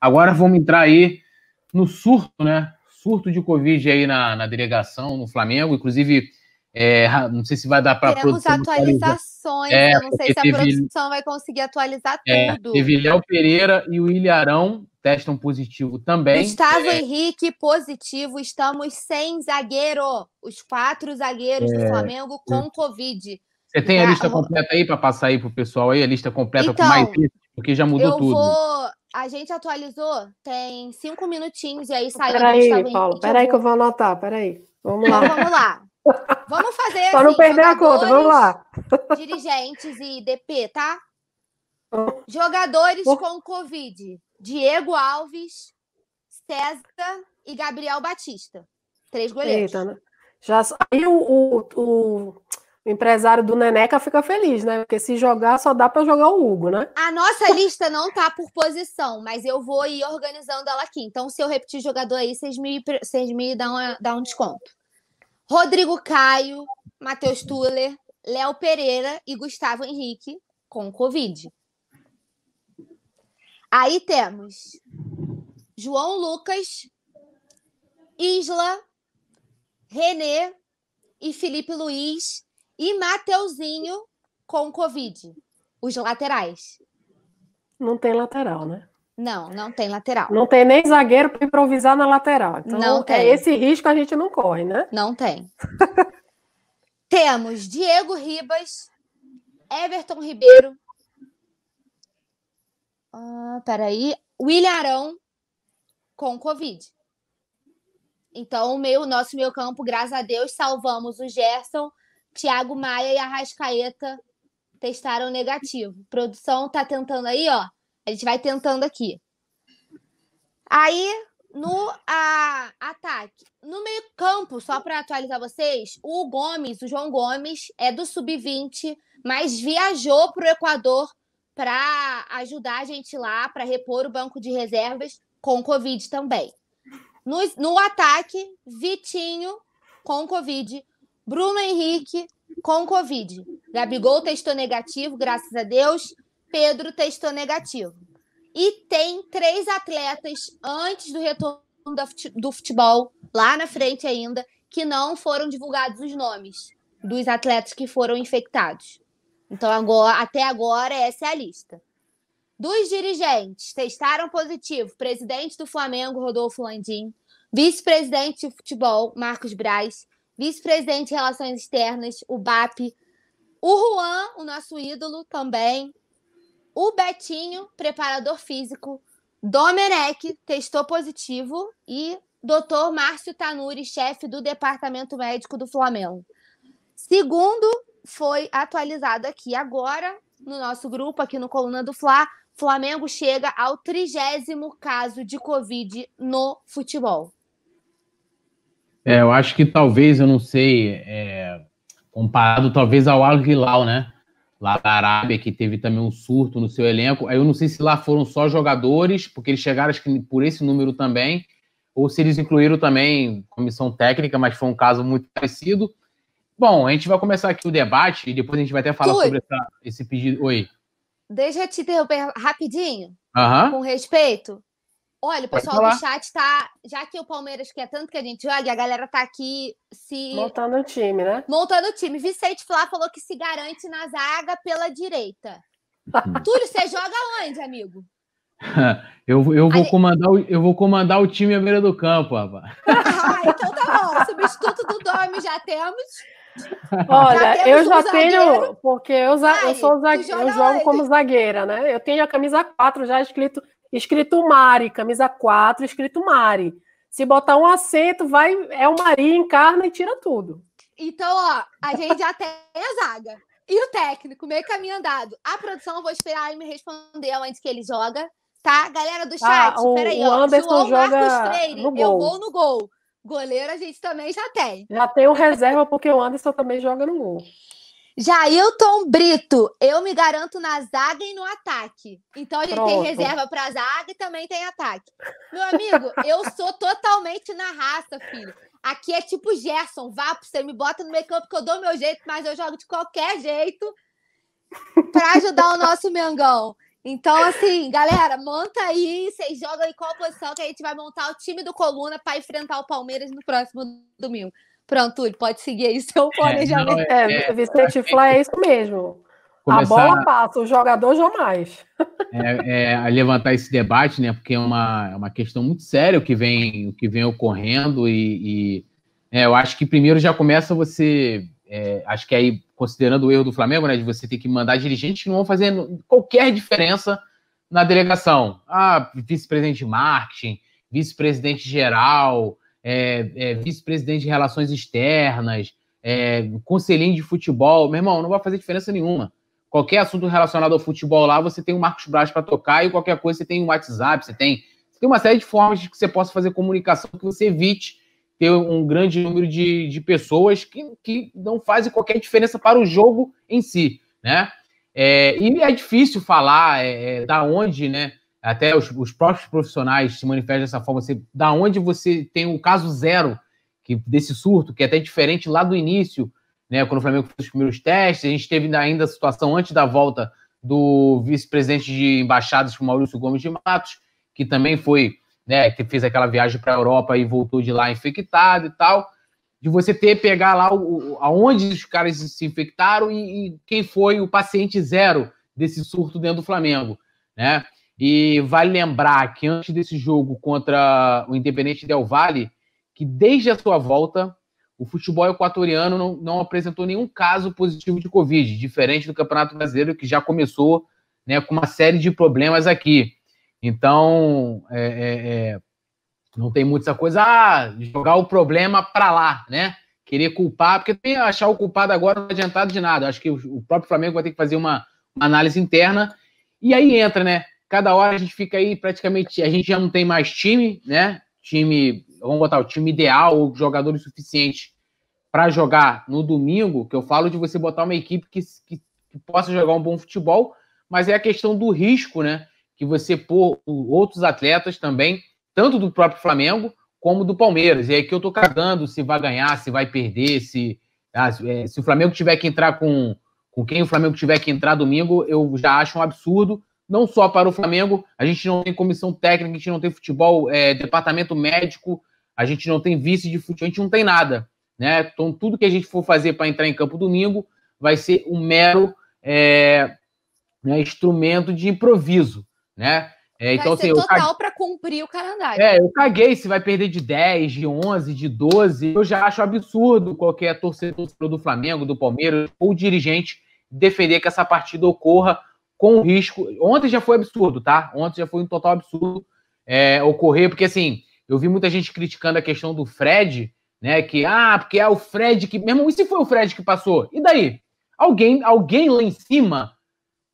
Agora vamos entrar aí no surto, né? Surto de Covid aí na, na delegação, no Flamengo. Inclusive, é, não sei se vai dar para Temos atualizações, é, eu né? não sei se a produção vai conseguir atualizar é, tudo. Teve Léo Pereira e o Ilharão testam positivo também. Gustavo é. Henrique positivo, estamos sem zagueiro, os quatro zagueiros do é, Flamengo é. com Covid. Você tem a né, lista completa aí para passar aí pro pessoal aí, a lista completa então, com mais então, porque já mudou eu tudo. Vou a gente atualizou, tem cinco minutinhos e aí saiu. Peraí, Paulo, peraí que eu vou anotar, peraí. Vamos então lá. vamos lá. Vamos fazer. Para assim, não perder a conta, vamos lá. Dirigentes e DP, tá? Jogadores oh. com Covid: Diego Alves, César e Gabriel Batista. Três goleiros. Eita, né? Já saiu o, o, o empresário do Neneca fica feliz, né? Porque se jogar, só dá para jogar o Hugo, né? A nossa lista não tá por posição, mas eu vou ir organizando ela aqui. Então, se eu repetir jogador aí, vocês me, vocês me dão, eh, dão um desconto. Rodrigo Caio, Matheus Tuller, Léo Pereira e Gustavo Henrique com Covid. Aí temos João Lucas, Isla, Renê e Felipe Luiz e Mateuzinho com Covid. Os laterais. Não tem lateral, né? Não, não tem lateral. Não tem nem zagueiro para improvisar na lateral. Então, não é tem. É, esse risco a gente não corre, né? Não tem. Temos Diego Ribas, Everton Ribeiro. Ah, peraí. William Arão com Covid. Então, o meu, nosso meio campo, graças a Deus, salvamos o Gerson Thiago Maia e Arrascaeta testaram negativo. produção tá tentando aí, ó. A gente vai tentando aqui. Aí, no a, ataque, no meio-campo, só para atualizar vocês, o Gomes, o João Gomes, é do sub-20, mas viajou para o Equador para ajudar a gente lá, para repor o banco de reservas com Covid também. No, no ataque, Vitinho com Covid, Bruno Henrique com Covid. Gabigol testou negativo, graças a Deus. Pedro testou negativo. E tem três atletas antes do retorno do futebol, lá na frente ainda, que não foram divulgados os nomes dos atletas que foram infectados. Então, agora, até agora, essa é a lista. Dos dirigentes, testaram positivo presidente do Flamengo, Rodolfo Landim, vice-presidente de futebol, Marcos Braz, vice-presidente de Relações Externas, o BAP, o Juan, o nosso ídolo também, o Betinho, preparador físico, Domenech, testou positivo e Doutor Márcio Tanuri, chefe do Departamento Médico do Flamengo. Segundo foi atualizado aqui agora no nosso grupo, aqui no Coluna do Fla, Flamengo chega ao trigésimo caso de Covid no futebol. É, eu acho que talvez, eu não sei, é, comparado talvez ao Al Hilal, né? Lá da Arábia, que teve também um surto no seu elenco. Aí eu não sei se lá foram só jogadores, porque eles chegaram acho que por esse número também, ou se eles incluíram também comissão técnica, mas foi um caso muito parecido. Bom, a gente vai começar aqui o debate e depois a gente vai até falar sobre essa, esse pedido. Oi. Deixa eu te interromper rapidinho, uhum. com respeito. Olha, o pessoal do chat tá. Já que o Palmeiras quer tanto que a gente jogue, a galera tá aqui se. Montando o time, né? Montando o time. Vicente Flá falou que se garante na zaga pela direita. Hum. Túlio, você joga onde, amigo? eu, eu, vou comandar o, eu vou comandar o time à beira do campo, rapaz. ah, então tá bom. Substituto do Dorme já temos. Olha, já temos eu já tenho, porque eu, Ai, sou zagueiro, eu jogo onde? como zagueira, né? Eu tenho a camisa 4 já escrito escrito Mari, camisa 4, escrito Mari. Se botar um acento, vai é o Mari, encarna e tira tudo. Então, ó, a gente já tem a zaga. E o técnico, meio caminho andado. A produção, eu vou esperar ele me responder antes que ele joga, tá? Galera do ah, chat, ah, o, peraí, o ó. Anderson João joga Freire, no gol. eu vou no gol. Goleiro a gente também já tem. Já tem o reserva, porque o Anderson também joga no gol. Jailton Brito, eu me garanto na zaga e no ataque. Então a gente Pronto. tem reserva para zaga e também tem ataque. Meu amigo, eu sou totalmente na raça, filho. Aqui é tipo Gerson, vá pro você me bota no meio campo que eu dou meu jeito, mas eu jogo de qualquer jeito para ajudar o nosso Mengão. Então, assim, galera, monta aí, vocês jogam em qual posição que a gente vai montar o time do Coluna para enfrentar o Palmeiras no próximo domingo. Pronto, Túlio, pode seguir aí seu é, planejamento. É, não, é, é, Vicente é, é. é isso mesmo. A bola passa, o jogador jamais. É, é, levantar esse debate, né? Porque é uma, uma questão muito séria o que vem, o que vem ocorrendo e, e é, eu acho que primeiro já começa você, é, acho que aí considerando o erro do Flamengo, né, de você ter que mandar dirigentes que não vão fazer qualquer diferença na delegação. Ah, vice-presidente de marketing, vice-presidente geral, é, é, vice-presidente de relações externas, é, de futebol. Meu irmão, não vai fazer diferença nenhuma. Qualquer assunto relacionado ao futebol lá, você tem o Marcos Braz para tocar e qualquer coisa você tem o WhatsApp, você tem, você tem uma série de formas que você possa fazer comunicação que você evite ter um grande número de, de pessoas que, que não fazem qualquer diferença para o jogo em si, né? É, e é difícil falar é, é da onde, né? até os, os próprios profissionais se manifestam dessa forma, você, da onde você tem o caso zero que, desse surto, que é até diferente lá do início, né, quando o Flamengo fez os primeiros testes, a gente teve ainda a situação antes da volta do vice-presidente de embaixadas, é o Maurício Gomes de Matos, que também foi, né, que fez aquela viagem para a Europa e voltou de lá infectado e tal, de você ter pegar lá o, aonde os caras se infectaram e, e quem foi o paciente zero desse surto dentro do Flamengo, né? E vale lembrar que antes desse jogo contra o Independente Del Valle, que desde a sua volta, o futebol equatoriano não, não, apresentou nenhum caso positivo de Covid, diferente do Campeonato Brasileiro, que já começou né, com uma série de problemas aqui. Então, é, é, é não tem muita coisa, ah, jogar o problema para lá, né? Querer culpar, porque tem achar o culpado agora não adiantado de nada. Acho que o próprio Flamengo vai ter que fazer uma, uma análise interna. E aí entra, né? Cada hora a gente fica aí praticamente. A gente já não tem mais time, né? Time, vamos botar o time ideal ou jogadores suficientes para jogar no domingo. Que eu falo de você botar uma equipe que, que, que possa jogar um bom futebol, mas é a questão do risco, né? Que você pôr outros atletas também, tanto do próprio Flamengo como do Palmeiras. E é que eu tô cagando se vai ganhar, se vai perder, se, ah, é, se o Flamengo tiver que entrar com, com quem o Flamengo tiver que entrar domingo, eu já acho um absurdo não só para o Flamengo, a gente não tem comissão técnica, a gente não tem futebol, é, departamento médico, a gente não tem vice de futebol, a gente não tem nada. Né? Então, tudo que a gente for fazer para entrar em campo domingo vai ser um mero é, né, instrumento de improviso. Né? É, então, ser assim, total para cumprir o calendário. É, eu caguei se vai perder de 10, de 11, de 12. Eu já acho absurdo qualquer torcedor do Flamengo, do Palmeiras ou dirigente defender que essa partida ocorra com risco. Ontem já foi absurdo, tá? Ontem já foi um total absurdo é, ocorrer, porque assim, eu vi muita gente criticando a questão do Fred, né? Que, ah, porque é o Fred que. Mesmo, e se foi o Fred que passou? E daí? Alguém, alguém lá em cima,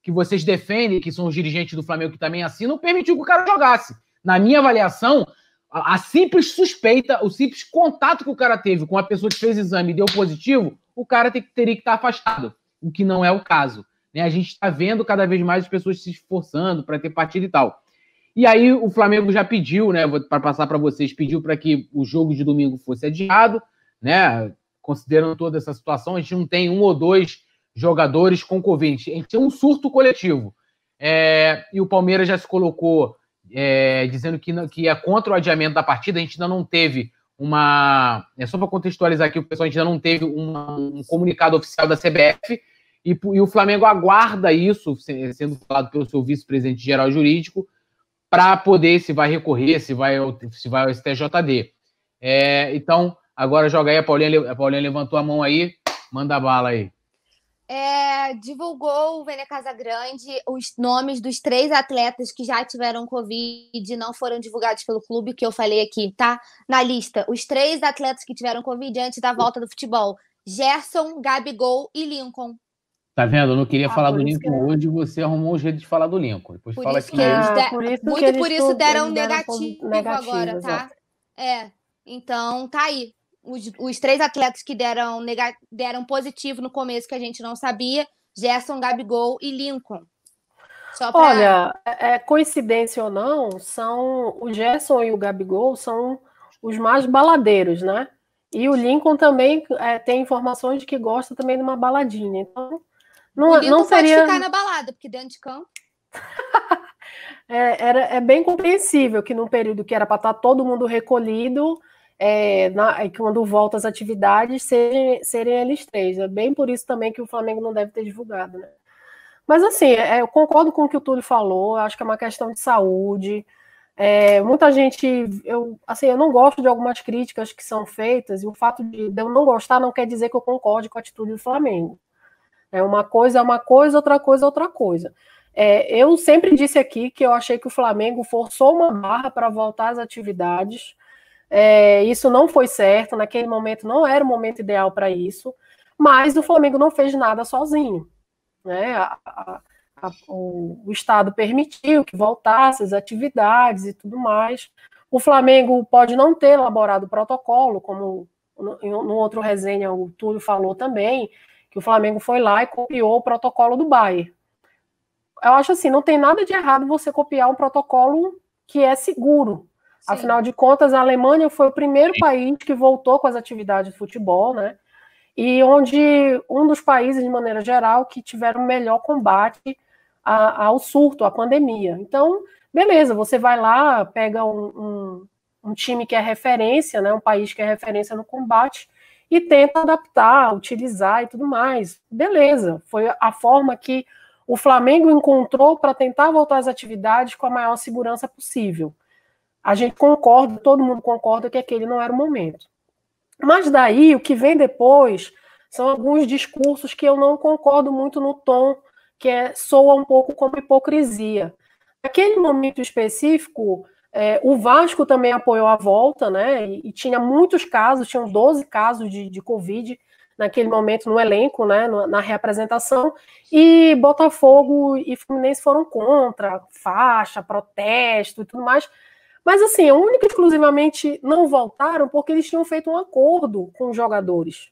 que vocês defendem, que são os dirigentes do Flamengo que também assinam, permitiu que o cara jogasse. Na minha avaliação, a, a simples suspeita, o simples contato que o cara teve com a pessoa que fez exame e deu positivo, o cara teria que estar afastado, o que não é o caso. Né? A gente está vendo cada vez mais as pessoas se esforçando para ter partido e tal. E aí o Flamengo já pediu, né, para passar para vocês, pediu para que o jogo de domingo fosse adiado, né? Considerando toda essa situação, a gente não tem um ou dois jogadores com Covid. A gente tem um surto coletivo. É, e o Palmeiras já se colocou é, dizendo que, não, que é contra o adiamento da partida. A gente ainda não teve uma. É só para contextualizar aqui, o pessoal, a gente ainda não teve uma, um comunicado oficial da CBF, e, e o Flamengo aguarda isso, sendo falado pelo seu vice-presidente geral jurídico, para poder se vai recorrer, se vai ao, se vai ao STJD. É, então, agora joga aí, a Paulinha, a Paulinha levantou a mão aí, manda bala aí. É, divulgou o Vene Casagrande os nomes dos três atletas que já tiveram Covid e não foram divulgados pelo clube, que eu falei aqui, tá? Na lista, os três atletas que tiveram Covid antes da volta do futebol: Gerson, Gabigol e Lincoln. Tá vendo? Eu não queria ah, falar do Lincoln que... É. hoje você arrumou um jeito de falar do Lincoln. Depois por fala que, que eles... É, de... Por isso Muito que por isso deram, deram negativo, negativo agora, tá? É. Então, tá aí. Os, os três atletas que deram, nega... deram positivo no começo, que a gente não sabia, Gerson, Gabigol e Lincoln. Pra... Olha, é, é, coincidência ou não, são o Gerson e o Gabigol são os mais baladeiros, né? E o Lincoln também é, tem informações de que gosta também de uma baladinha. Então, não, não, não seria... pode ficar na balada, porque dentro de campo. é, era, é bem compreensível que num período que era para estar tá todo mundo recolhido, é, na, é, quando volta as atividades, serem, serem eles três. É bem por isso também que o Flamengo não deve ter divulgado, né? Mas assim, é, eu concordo com o que o Túlio falou, acho que é uma questão de saúde. É, muita gente, eu, assim, eu não gosto de algumas críticas que são feitas, e o fato de eu não gostar não quer dizer que eu concorde com a atitude do Flamengo. É uma coisa é uma coisa, outra coisa é outra coisa. É, eu sempre disse aqui que eu achei que o Flamengo forçou uma barra para voltar às atividades. É, isso não foi certo, naquele momento não era o momento ideal para isso, mas o Flamengo não fez nada sozinho. Né? A, a, a, o, o Estado permitiu que voltasse as atividades e tudo mais. O Flamengo pode não ter elaborado o protocolo, como no, no outro resenha o Túlio falou também, que o Flamengo foi lá e copiou o protocolo do Bayern. Eu acho assim, não tem nada de errado você copiar um protocolo que é seguro. Sim. Afinal de contas, a Alemanha foi o primeiro país que voltou com as atividades de futebol, né? E onde um dos países, de maneira geral, que tiveram melhor combate a, ao surto, à pandemia. Então, beleza, você vai lá, pega um, um, um time que é referência, né? Um país que é referência no combate, e tenta adaptar, utilizar e tudo mais. Beleza, foi a forma que o Flamengo encontrou para tentar voltar às atividades com a maior segurança possível. A gente concorda, todo mundo concorda que aquele não era o momento. Mas daí o que vem depois são alguns discursos que eu não concordo muito no tom, que é, soa um pouco como hipocrisia. Naquele momento específico, é, o Vasco também apoiou a volta, né? E, e tinha muitos casos, tinham 12 casos de, de Covid naquele momento no elenco, né, na reapresentação, e Botafogo e Fluminense foram contra, faixa, protesto e tudo mais. Mas assim, a única e exclusivamente não voltaram porque eles tinham feito um acordo com os jogadores,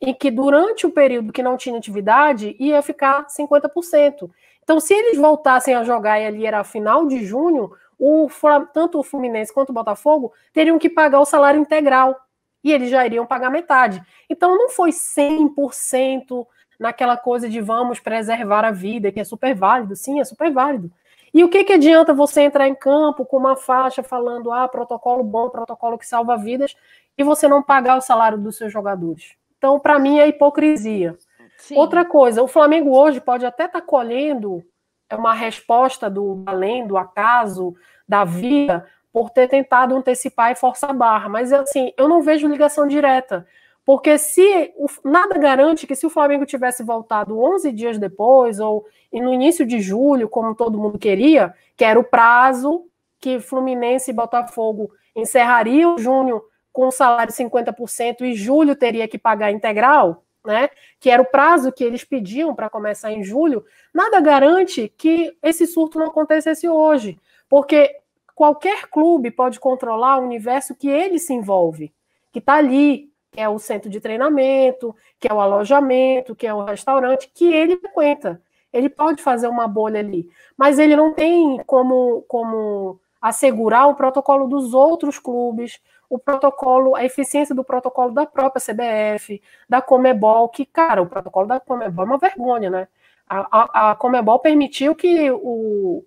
em que durante o período que não tinha atividade ia ficar 50%. Então, se eles voltassem a jogar e ali era final de junho, o, tanto o Fluminense quanto o Botafogo teriam que pagar o salário integral e eles já iriam pagar metade. Então não foi 100% naquela coisa de vamos preservar a vida, que é super válido, sim, é super válido. E o que, que adianta você entrar em campo com uma faixa falando ah, protocolo bom, protocolo que salva vidas, e você não pagar o salário dos seus jogadores? Então, para mim, é hipocrisia. Sim. Outra coisa, o Flamengo hoje pode até estar tá colhendo é uma resposta do além, do acaso, da vida, por ter tentado antecipar e forçar a barra. Mas, assim, eu não vejo ligação direta. Porque se o, nada garante que se o Flamengo tivesse voltado 11 dias depois ou no início de julho, como todo mundo queria, que era o prazo que Fluminense e Botafogo encerrariam júnior com salário 50% e julho teria que pagar integral, né, que era o prazo que eles pediam para começar em julho, nada garante que esse surto não acontecesse hoje, porque qualquer clube pode controlar o universo que ele se envolve, que está ali, que é o centro de treinamento, que é o alojamento, que é o restaurante, que ele frequenta. Ele pode fazer uma bolha ali, mas ele não tem como, como assegurar o protocolo dos outros clubes, o protocolo, a eficiência do protocolo da própria CBF, da Comebol, que, cara, o protocolo da Comebol é uma vergonha, né? A, a, a Comebol permitiu que o,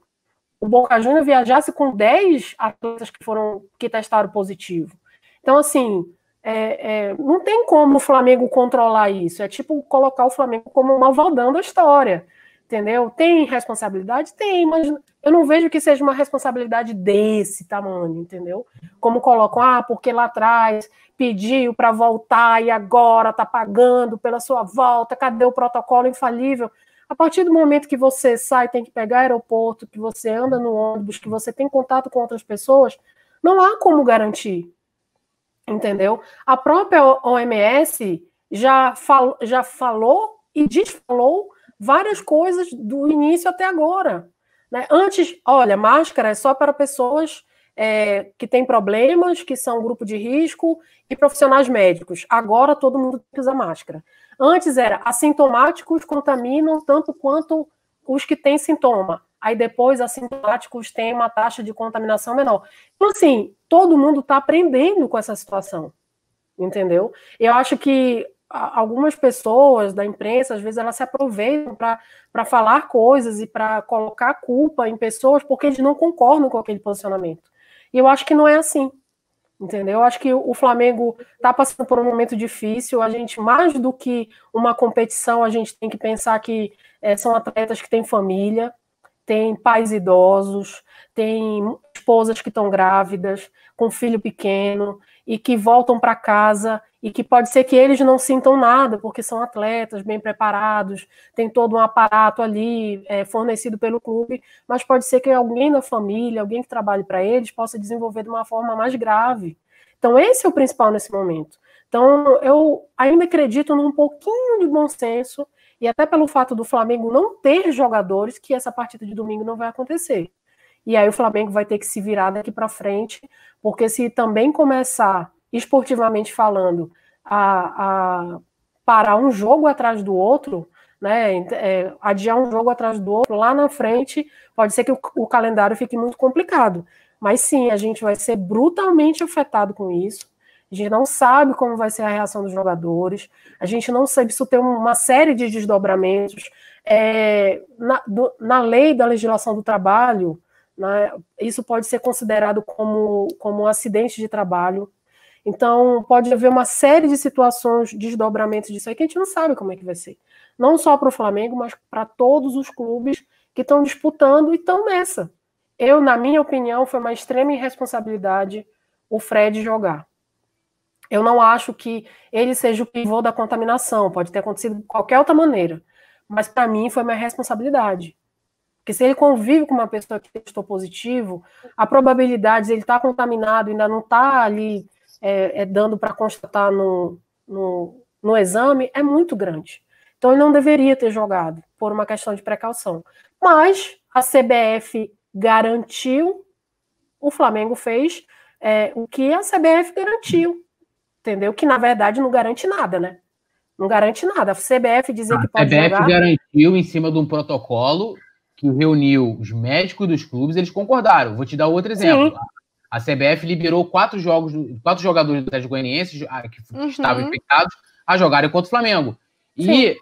o Boca Juniors viajasse com 10 atletas que foram que testaram positivo. Então, assim, é, é, não tem como o Flamengo controlar isso. É tipo colocar o Flamengo como uma malvadão da história entendeu? Tem responsabilidade? Tem, mas eu não vejo que seja uma responsabilidade desse tamanho, entendeu? Como colocam, ah, porque lá atrás pediu para voltar e agora está pagando pela sua volta, cadê o protocolo infalível? A partir do momento que você sai, tem que pegar aeroporto, que você anda no ônibus, que você tem contato com outras pessoas, não há como garantir, entendeu? A própria OMS já, fal já falou e desfalou várias coisas do início até agora. Né? Antes, olha, máscara é só para pessoas é, que têm problemas, que são grupo de risco e profissionais médicos. Agora todo mundo usa máscara. Antes era assintomáticos contaminam tanto quanto os que têm sintoma. Aí depois assintomáticos têm uma taxa de contaminação menor. Então, assim, todo mundo está aprendendo com essa situação. Entendeu? Eu acho que algumas pessoas da imprensa, às vezes, elas se aproveitam para falar coisas e para colocar culpa em pessoas porque eles não concordam com aquele posicionamento. E eu acho que não é assim. Entendeu? Eu acho que o Flamengo está passando por um momento difícil. A gente, mais do que uma competição, a gente tem que pensar que é, são atletas que têm família, têm pais idosos, têm esposas que estão grávidas, com filho pequeno e que voltam para casa e que pode ser que eles não sintam nada, porque são atletas bem preparados, tem todo um aparato ali é, fornecido pelo clube, mas pode ser que alguém da família, alguém que trabalhe para eles, possa desenvolver de uma forma mais grave. Então, esse é o principal nesse momento. Então, eu ainda acredito num pouquinho de bom senso, e até pelo fato do Flamengo não ter jogadores, que essa partida de domingo não vai acontecer. E aí o Flamengo vai ter que se virar daqui para frente, porque se também começar esportivamente falando, a, a parar um jogo atrás do outro, né, é, adiar um jogo atrás do outro, lá na frente, pode ser que o, o, calendário fique muito complicado. Mas sim, a gente vai ser brutalmente afetado com isso. A gente não sabe como vai ser a reação dos jogadores. A gente não sabe se tem uma série de desdobramentos. É, na, do, na lei da legislação do trabalho, né, isso pode ser considerado como, como um acidente de trabalho. Então, pode haver uma série de situações, desdobramentos disso aí que a gente não sabe como é que vai ser. Não só para o Flamengo, mas para todos os clubes que estão disputando e estão nessa. Eu, na minha opinião, foi uma extrema irresponsabilidade o Fred jogar. Eu não acho que ele seja o pivô da contaminação, pode ter acontecido de qualquer outra maneira, mas para mim foi minha responsabilidade. Porque se ele convive com uma pessoa que testou positivo, a probabilidade de ele estar tá contaminado ainda não está ali é, é dando para constatar no, no, no exame é muito grande. Então ele não deveria ter jogado por uma questão de precaução. Mas a CBF garantiu, o Flamengo fez é, o que a CBF garantiu, entendeu? Que na verdade não garante nada, né? Não garante nada. A CBF dizer a que pode CBF jogar... garantiu em cima de um protocolo que reuniu os médicos dos clubes, eles concordaram. Vou te dar outro exemplo. Sim. A CBF liberou quatro jogos, quatro jogadores do Atlético Goianiense ah, que uhum. estavam infectados a jogarem contra o Flamengo. E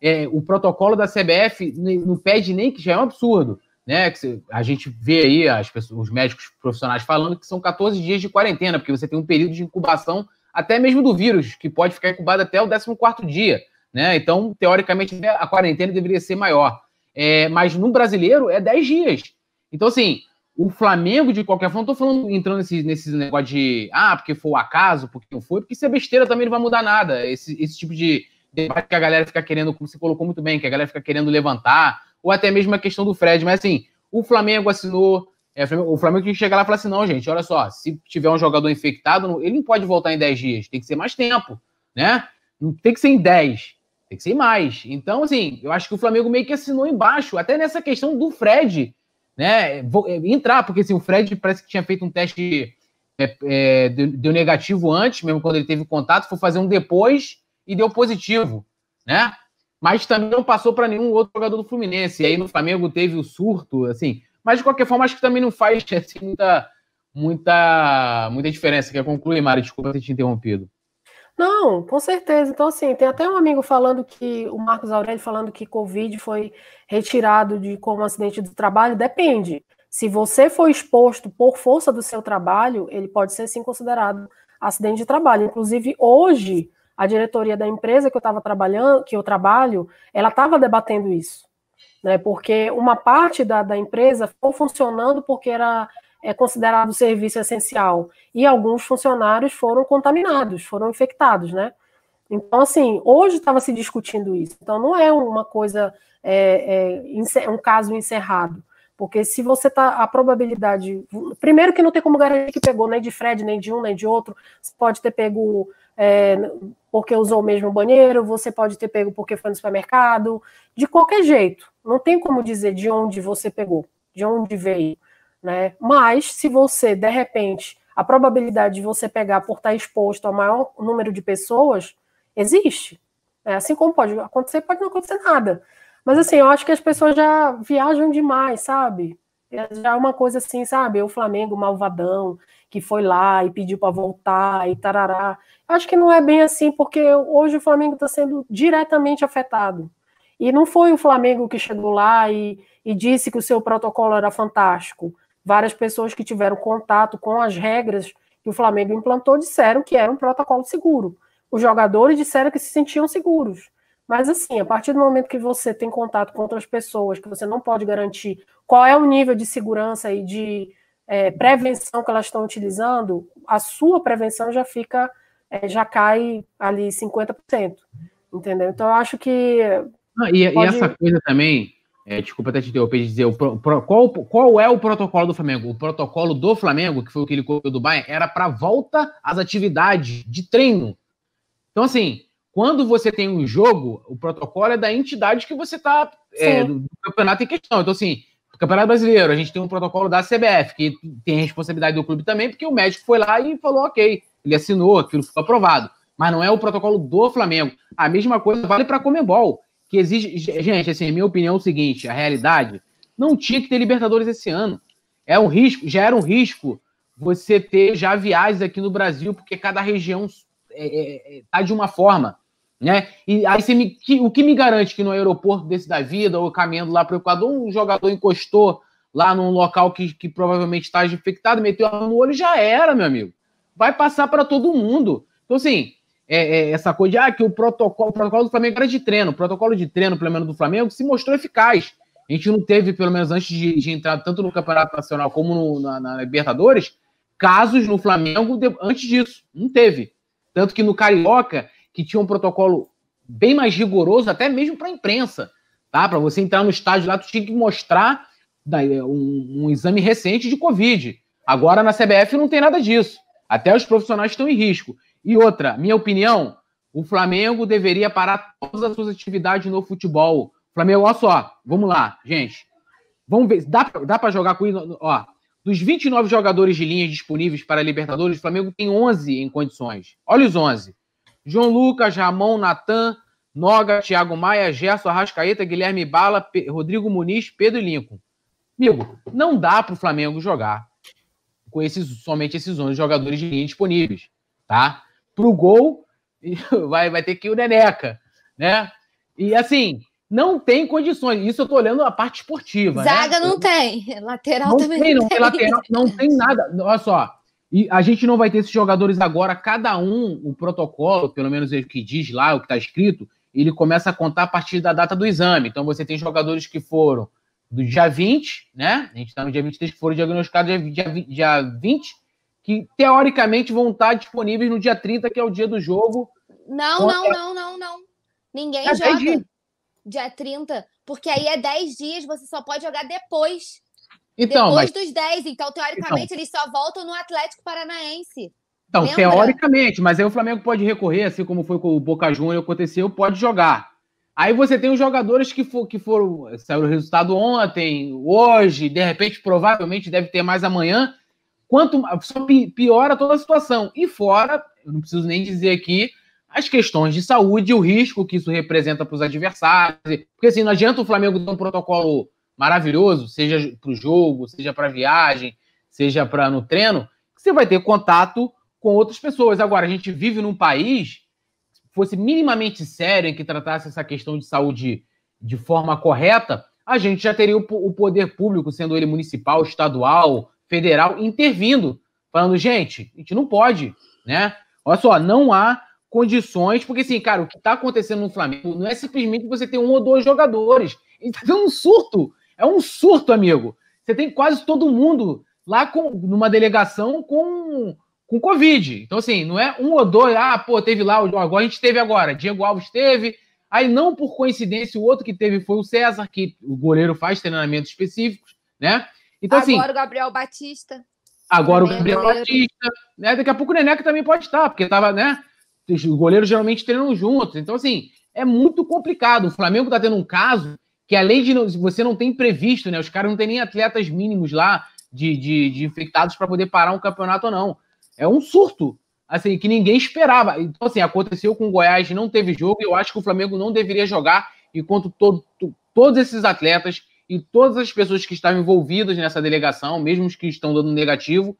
é, é, o protocolo da CBF não pede nem que já é um absurdo, né? Que a gente vê aí as pessoas, os médicos profissionais falando que são 14 dias de quarentena, porque você tem um período de incubação até mesmo do vírus, que pode ficar incubado até o 14 dia, né? Então, teoricamente, a quarentena deveria ser maior. É, mas no brasileiro é 10 dias. Então, assim, o Flamengo, de qualquer forma, não tô falando, entrando nesse, nesse negócio de ah, porque foi o acaso, porque não foi, porque isso é besteira também não vai mudar nada. Esse, esse tipo de debate que a galera fica querendo, como você colocou muito bem, que a galera fica querendo levantar, ou até mesmo a questão do Fred, mas assim, o Flamengo assinou. É, o Flamengo tem que chegar lá e falar assim: não, gente, olha só, se tiver um jogador infectado, ele não pode voltar em 10 dias, tem que ser mais tempo, né? Não tem que ser em 10, tem que ser mais. Então, assim, eu acho que o Flamengo meio que assinou embaixo, até nessa questão do Fred né? Vou é, entrar, porque assim, o Fred parece que tinha feito um teste, é, é, deu, negativo antes, mesmo quando ele teve contato, foi fazer um depois e deu positivo, né? Mas também não passou para nenhum outro jogador do Fluminense. E aí no Flamengo teve o surto, assim. Mas de qualquer forma, acho que também não faz assim, muita, muita, muita diferença. Quer concluir, Mário? Desculpa ter te interrompido. Não, com certeza. Então, assim, tem até um amigo falando que, o Marcos Aurélio falando que Covid foi retirado de como acidente de trabalho, depende. Se você foi exposto por força do seu trabalho, ele pode ser sim considerado acidente de trabalho. Inclusive, hoje, a diretoria da empresa que eu estava trabalhando, que eu trabalho, ela estava debatendo isso. Né, porque uma parte da, da empresa ficou funcionando porque era é considerado serviço essencial e alguns funcionários foram contaminados, foram infectados, né? Então, assim, hoje estava se discutindo isso. Então, não é uma coisa, é, é, um caso encerrado. Porque se você tá a probabilidade. Primeiro que não tem como garantir que pegou nem de Fred, nem de um, nem de outro. Você pode ter pego é, porque usou o mesmo banheiro, você pode ter pego porque foi no supermercado. De qualquer jeito. Não tem como dizer de onde você pegou, de onde veio né? Mas se você, de repente, a probabilidade de você pegar por estar exposto a maior número de pessoas existe. Né? Assim como pode acontecer, pode não acontecer nada. Mas assim, eu acho que as pessoas já viajam demais, sabe? É já é uma coisa assim, sabe? O Flamengo malvadão que foi lá e pediu para voltar e tarará. acho que não é bem assim, porque hoje o Flamengo está sendo diretamente afetado. E não foi o Flamengo que chegou lá e, e disse que o seu protocolo era fantástico várias pessoas que tiveram contato com as regras que o Flamengo implantou disseram que era um protocolo seguro. Os jogadores disseram que se sentiam seguros. Mas assim, a partir do momento que você tem contato com outras pessoas, que você não pode garantir qual é o nível de segurança e de é, prevenção que elas estão utilizando, a sua prevenção já fica, é, já cai ali 50%. Entendeu? Então eu acho que. Ah, e, pode... e essa coisa também, é, desculpa até te interromper de dizer, o pro, pro, qual, qual é o protocolo do Flamengo? O protocolo do Flamengo, que foi o que ele copiou do Bayern, era para volta às atividades de treino. Então, assim, quando você tem um jogo, o protocolo é da entidade que você está é, do campeonato em questão. Então, assim, o Campeonato Brasileiro, a gente tem um protocolo da CBF, que tem responsabilidade do clube também, porque o médico foi lá e falou, ok, ele assinou, aquilo foi aprovado. Mas não é o protocolo do Flamengo. A mesma coisa vale para a Comebol que exige. Gente, assim, minha opinião é o seguinte: a realidade não tinha que ter Libertadores esse ano. É um risco, já era um risco você ter já viagens aqui no Brasil, porque cada região é, é, é tá de uma forma, né? E aí você me, que, o que me garante que no aeroporto desse da vida, ou caminhando lá para o Equador, um jogador encostou lá num local que, que provavelmente está infectado, meteu a mão no olho, já era, meu amigo. Vai passar para todo mundo. Então, assim, é, é, essa coisa de ah, que o protocolo, o protocolo do Flamengo era de treino. O protocolo de treino, pelo menos do Flamengo, se mostrou eficaz. A gente não teve, pelo menos antes de, de entrar tanto no Campeonato Nacional como no, na, na, Libertadores, casos no Flamengo de, antes disso. Não teve. Tanto que no Carioca, que tinha um protocolo bem mais rigoroso, até mesmo para a imprensa. Tá? Para você entrar no estádio lá, tu tinha que mostrar né, um, um exame recente de Covid. Agora na CBF não tem nada disso. Até os profissionais estão em risco. E outra, minha opinião, o Flamengo deveria parar todas as suas atividades no futebol. Flamengo, olha só, vamos lá, gente. Vamos ver, dá, dá para jogar com isso? Ó, dos 29 jogadores de linha disponíveis para a Libertadores, o Flamengo tem 11 em condições. Olha os 11. João Lucas, Ramon, Natan, Noga, Thiago Maia, Gerson, Arrascaeta, Guilherme Bala, P Rodrigo Muniz, Pedro e Lincoln. Amigo, não dá para o Flamengo jogar com esses, somente esses 11 jogadores de linha disponíveis, tá? para o gol, vai, vai ter que ir o Neneca, né? E assim, não tem condições. Isso eu tô olhando a parte esportiva. Né? Zaga né? não tem, lateral não também tem, não tem. Lateral, não tem nada. Olha só, e a gente não vai ter esses jogadores agora. Cada um, o protocolo, pelo menos é o que diz lá, o que está escrito, ele começa a contar a partir da data do exame. Então você tem jogadores que foram do dia 20, né? A gente está no dia 23, que foram diagnosticados dia, dia, dia 20 que teoricamente vão estar disponíveis no dia 30, que é o dia do jogo. Não, então, não, é- não, não, não. Ninguém é joga dia 30, porque aí é 10 dias, você só pode jogar depois. Então, depois mas... dos 10. Então, teoricamente, então... eles só voltam no Atlético Paranaense. Então, Lembra? teoricamente, mas aí o Flamengo pode recorrer, assim como foi com o Boca Juniors aconteceu, pode jogar. Aí você tem os jogadores que, for, que foram. Saiu o resultado ontem, hoje, de repente, provavelmente deve ter mais amanhã quanto só piora toda a situação. E fora, não preciso nem dizer aqui, as questões de saúde e o risco que isso representa para os adversários. Porque assim, não adianta o Flamengo ter um protocolo maravilhoso, seja para o jogo, seja para viagem, seja para no treino, que você vai ter contato com outras pessoas. Agora, a gente vive num país fosse minimamente sério em que tratasse essa questão de saúde de forma correta, a gente já teria o poder público, sendo ele municipal, estadual, Federal intervindo, falando, gente, a gente não pode, né? Olha só, não há condições, porque assim, cara, o que está acontecendo no Flamengo não é simplesmente você ter um ou dois jogadores. Ele tá dando um surto. É um surto, amigo. Você tem quase todo mundo lá com, numa delegação com, com Covid. Então, assim, não é um ou dois, ah, pô, teve lá, agora a gente teve agora, Diego Alves teve. Aí, não por coincidência, o outro que teve foi o César, que o goleiro faz treinamentos específicos, né? Então, assim, agora assim, o Gabriel Batista. Agora o é Gabriel goleiro. Batista. Né? Daqui a pouco o Neneca também pode estar, porque tava, né? Os goleiros geralmente treinam juntos. Então, assim, é muito complicado. O Flamengo está tendo um caso que, além de você não tem previsto, né? Os caras não têm nem atletas mínimos lá de, de, de infectados para poder parar um campeonato ou não. É um surto, assim, que ninguém esperava. Então, assim, aconteceu com o Goiás, não teve jogo, e eu acho que o Flamengo não deveria jogar enquanto todo, todos esses atletas e todas as pessoas que estavam envolvidas nessa delegação, mesmo os que estão dando negativo,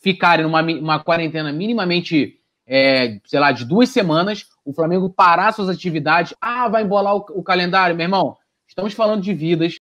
ficarem numa quarentena minimamente, é, sei lá, de duas semanas, o Flamengo parar suas atividades. Ah, vai embolar o, o calendário, meu irmão. Estamos falando de vidas,